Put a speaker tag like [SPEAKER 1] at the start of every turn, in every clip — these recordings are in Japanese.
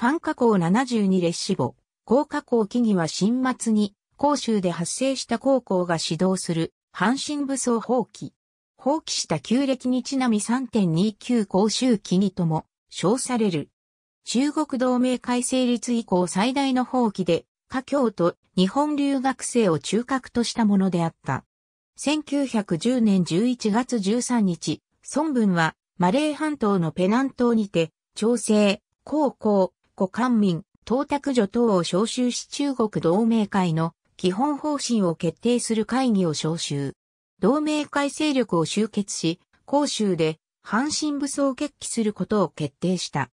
[SPEAKER 1] ファン火口72列死母、高加工木々は新末に、甲州で発生した高校が指導する、阪神武装放棄。放棄した旧暦にちなみ3.29甲州木にとも、称される。中国同盟改正立以降最大の放棄で、華僑と日本留学生を中核としたものであった。1910年11月13日、孫文はマレー半島のペナン島にて、朝鮮、高校、古官民、東卓女等を招集し中国同盟会の基本方針を決定する会議を招集。同盟会勢力を集結し、広州で阪神武装決起することを決定した。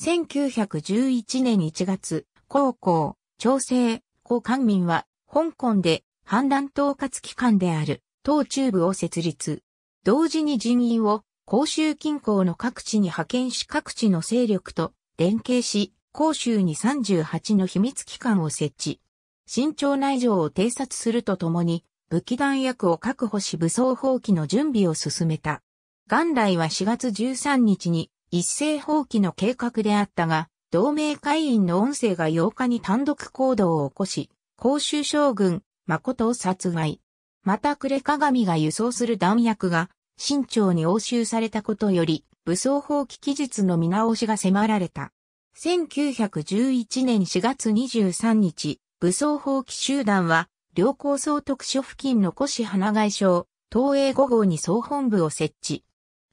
[SPEAKER 1] 1911年1月、高校、調整、古官民は、香港で反乱統括機関である、党中部を設立。同時に人員を、広州近郊の各地に派遣し各地の勢力と連携し、広州に38の秘密機関を設置。慎重内情を偵察するとともに、武器弾薬を確保し武装放棄の準備を進めた。元来は4月13日に一斉放棄の計画であったが、同盟会員の音声が8日に単独行動を起こし、広州将軍、誠を殺害。また暮れ鏡が輸送する弾薬が、新朝に押収されたことより、武装放棄期日の見直しが迫られた。1911年4月23日、武装放棄集団は、両高総特所付近の越花外省、東映5号に総本部を設置。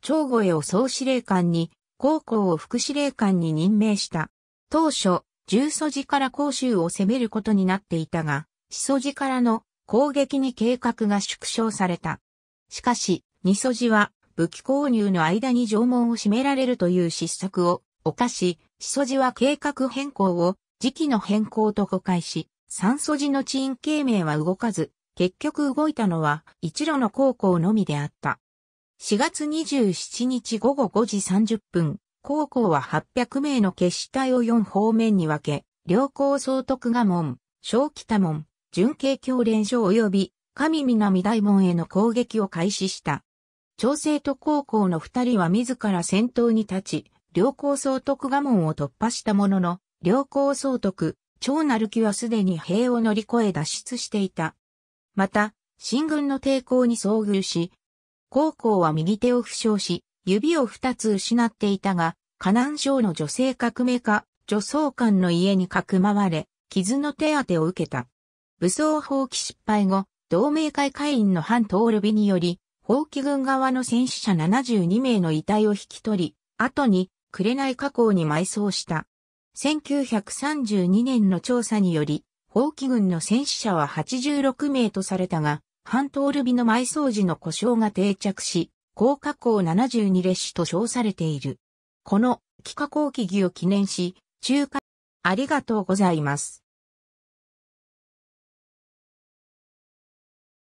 [SPEAKER 1] 長後へを総司令官に、高校を副司令官に任命した。当初、重素地から甲州を攻めることになっていたが、始祖地からの攻撃に計画が縮小された。しかし、二素地は武器購入の間に縄文を占められるという失策を犯し、シソジは計画変更を時期の変更と誤解し、三素寺の地院形名は動かず、結局動いたのは一路の高校のみであった。4月27日午後5時30分、高校は800名の決死隊を4方面に分け、両校総督賀門、小北門、準慶教練所及び神南大門への攻撃を開始した。調整と高校の二人は自ら先頭に立ち、良好総督我門を突破したものの、良好総督、長る木はすでに兵を乗り越え脱出していた。また、新軍の抵抗に遭遇し、高校は右手を負傷し、指を二つ失っていたが、河南省の女性革命家、女装官の家にかくまわれ、傷の手当てを受けた。武装放棄失敗後、同盟会会員の反トールビにより、放棄軍側の戦死者72名の遺体を引き取り、後に紅加工に埋葬した。1932年の調査により、放棄軍の戦死者は86名とされたが、半島ルビの埋葬時の故障が定着し、高加工72列子と称されている。この、幾加工記儀を記念し、中華、ありがとうございます。